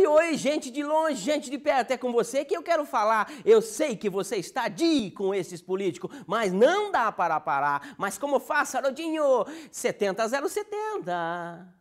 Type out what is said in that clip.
Oi, oi, gente de longe, gente de perto, é com você que eu quero falar. Eu sei que você está de com esses políticos, mas não dá para parar. Mas como faço, Haroldinho? 70 070.